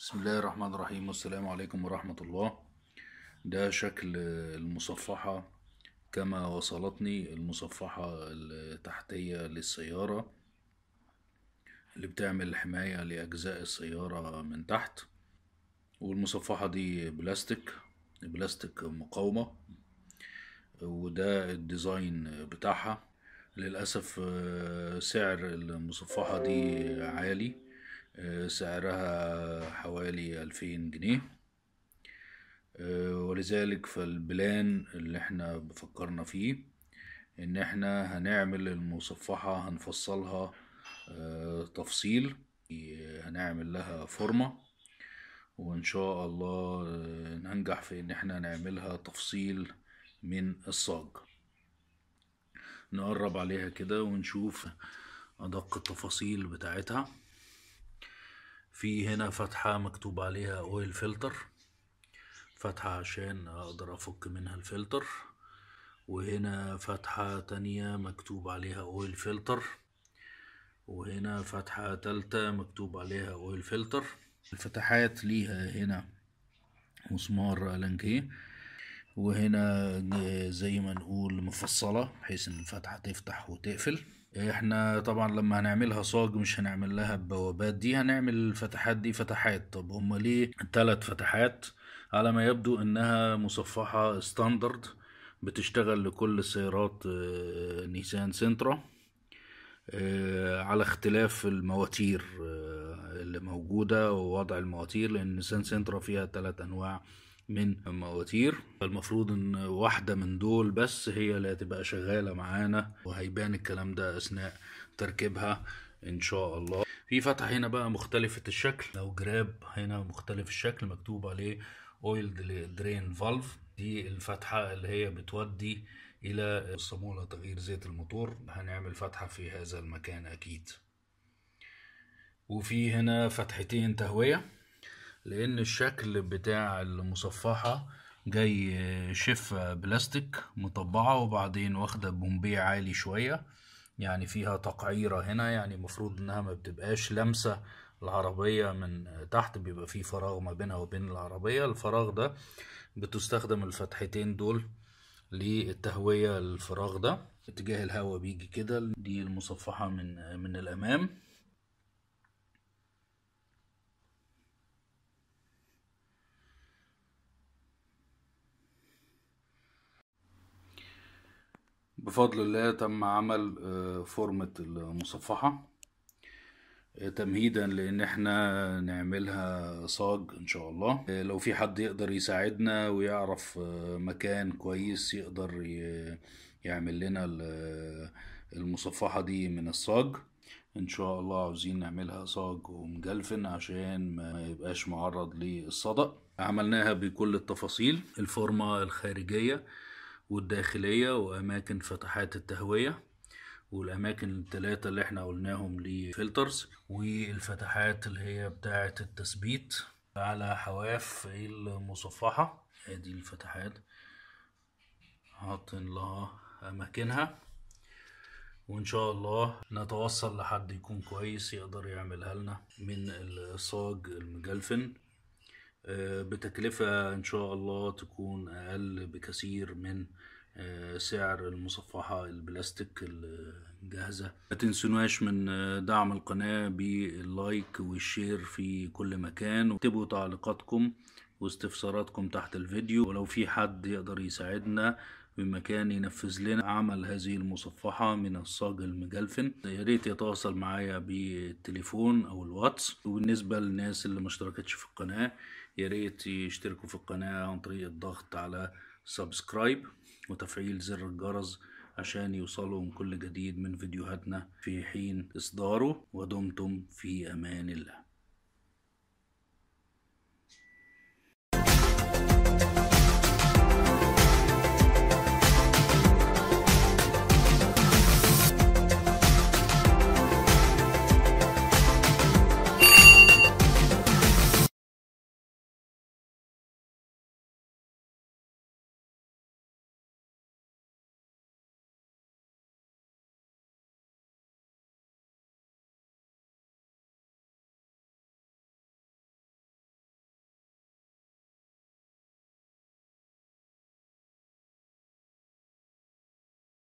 بسم الله الرحمن الرحيم والسلام عليكم ورحمة الله ده شكل المصفحة كما وصلتني المصفحة التحتية للسيارة اللي بتعمل حماية لأجزاء السيارة من تحت والمصفحة دي بلاستيك بلاستيك مقاومة وده الديزاين بتاعها للأسف سعر المصفحة دي عالي آه، سعرها حوالي ألفين جنيه آه، ولذلك فالبلان اللي احنا فكرنا فيه ان احنا هنعمل المصفحة هنفصلها آه، تفصيل هنعمل لها فورمة وان شاء الله ننجح في ان احنا نعملها تفصيل من الصاج نقرب عليها كده ونشوف ادق التفاصيل بتاعتها في هنا فتحة مكتوب عليها اويل فلتر فتحة عشان اقدر افك منها الفلتر وهنا فتحة تانية مكتوب عليها اويل فلتر وهنا فتحة تالتة مكتوب عليها اويل فلتر الفتحات ليها هنا مسمار الانكيه وهنا زي ما نقول مفصلة بحيث ان الفتحة تفتح وتقفل احنا طبعا لما هنعملها صاج مش هنعمل لها بوابات دي هنعمل الفتحات دي فتحات طب هما ليه تلات فتحات على ما يبدو انها مصفحة ستاندرد بتشتغل لكل سيارات آه، نيسان سنترا آه، على اختلاف المواتير آه، اللي موجودة ووضع المواتير لأن نيسان سنترا فيها تلات أنواع من المواتير فالمفروض ان واحدة من دول بس هي اللي هتبقى شغالة معانا وهيبان الكلام ده اثناء تركيبها ان شاء الله في فتحة هنا بقى مختلفة الشكل لو جراب هنا مختلف الشكل مكتوب عليه اويل درين فالف دي الفتحة اللي هي بتودي الى الصامولة تغيير زيت الموتور هنعمل فتحة في هذا المكان اكيد وفي هنا فتحتين تهوية لان الشكل بتاع المصفحة جاي شفة بلاستيك مطبعة وبعدين واخدة بومبيه عالي شوية يعني فيها تقعيرة هنا يعني المفروض انها ما بتبقاش لمسة العربية من تحت بيبقى فيه فراغ ما بينها وبين العربية الفراغ ده بتستخدم الفتحتين دول للتهوية الفراغ ده اتجاه الهواء بيجي كده دي المصفحة من من الأمام بفضل الله تم عمل آه، فورمة المصفحة آه، تمهيدا لان احنا نعملها صاج ان شاء الله آه، لو في حد يقدر يساعدنا ويعرف مكان كويس يقدر يعمل لنا المصفحة دي من الصاج ان شاء الله عاوزين نعملها صاج ومجلفن عشان ما يبقاش معرض للصدأ عملناها بكل التفاصيل الفورمة الخارجية والداخلية وأماكن فتحات التهوية والأماكن التلاتة اللي احنا قلناهم لفلترز والفتحات اللي هي بتاعة التثبيت على حواف المصفحة ادي الفتحات حاطين لها أماكنها وإن شاء الله نتوصل لحد يكون كويس يقدر يعملها لنا من الصاج المجلفن آه، بتكلفة إن شاء الله تكون أقل بكثير من آه، سعر المصفحة البلاستيك الجاهزة ما تنسوناش من آه، دعم القناة باللايك والشير في كل مكان واكتبوا تعليقاتكم واستفساراتكم تحت الفيديو ولو في حد يقدر يساعدنا بمكان ينفذ لنا عمل هذه المصفحة من الصاج المجلفن يا ريت يتواصل معايا بالتليفون أو الواتس وبالنسبة للناس اللي مشتركتش في القناة يا ريت يشتركوا في القناة عن طريق الضغط على سبسكرايب وتفعيل زر الجرس عشان يوصلهم كل جديد من فيديوهاتنا في حين إصداره ودمتم في أمان الله